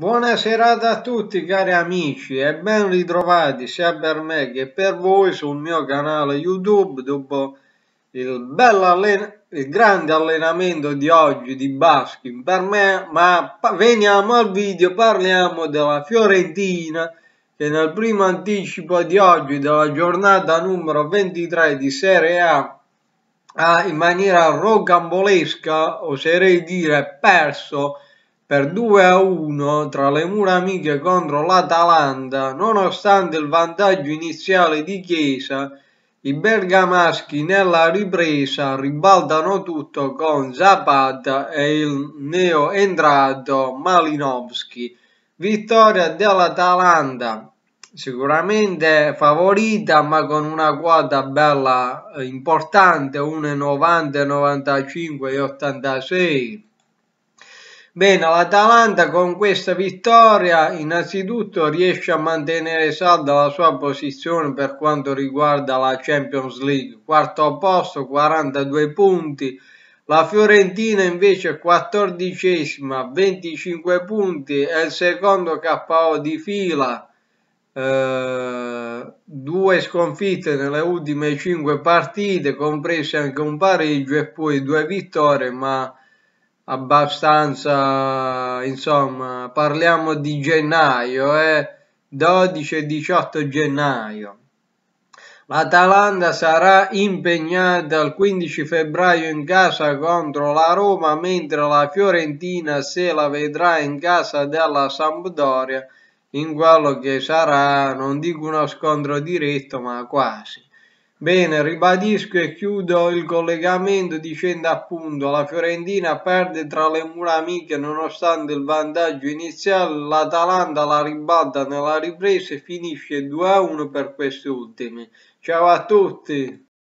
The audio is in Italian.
Buonasera a tutti cari amici e ben ritrovati sia per me che per voi sul mio canale YouTube dopo il, il grande allenamento di oggi di basking per me, ma veniamo al video, parliamo della Fiorentina che nel primo anticipo di oggi della giornata numero 23 di Serie A ha in maniera rocambolesca, oserei dire perso per 2 a 1 tra le mura amiche contro l'Atalanta, nonostante il vantaggio iniziale di Chiesa, i bergamaschi nella ripresa ribaltano tutto con Zapata e il neo entrato Malinowski. Vittoria dell'Atalanta, sicuramente favorita ma con una quota bella importante, 1,90, 95 e 86. Bene, l'Atalanta con questa vittoria innanzitutto riesce a mantenere salda la sua posizione per quanto riguarda la Champions League, quarto posto, 42 punti. La Fiorentina invece quattordicesima, 25 punti, è il secondo KO di fila, eh, due sconfitte nelle ultime 5 partite, comprese anche un pareggio e poi due vittorie, ma abbastanza, insomma, parliamo di gennaio, eh? 12 e 18 gennaio. L'Atalanta sarà impegnata il 15 febbraio in casa contro la Roma, mentre la Fiorentina se la vedrà in casa della Sampdoria in quello che sarà, non dico uno scontro diretto, ma quasi. Bene, ribadisco e chiudo il collegamento dicendo appunto la Fiorentina perde tra le mura amiche nonostante il vantaggio iniziale, l'Atalanta la ribalta nella ripresa e finisce 2-1 per queste ultime. Ciao a tutti!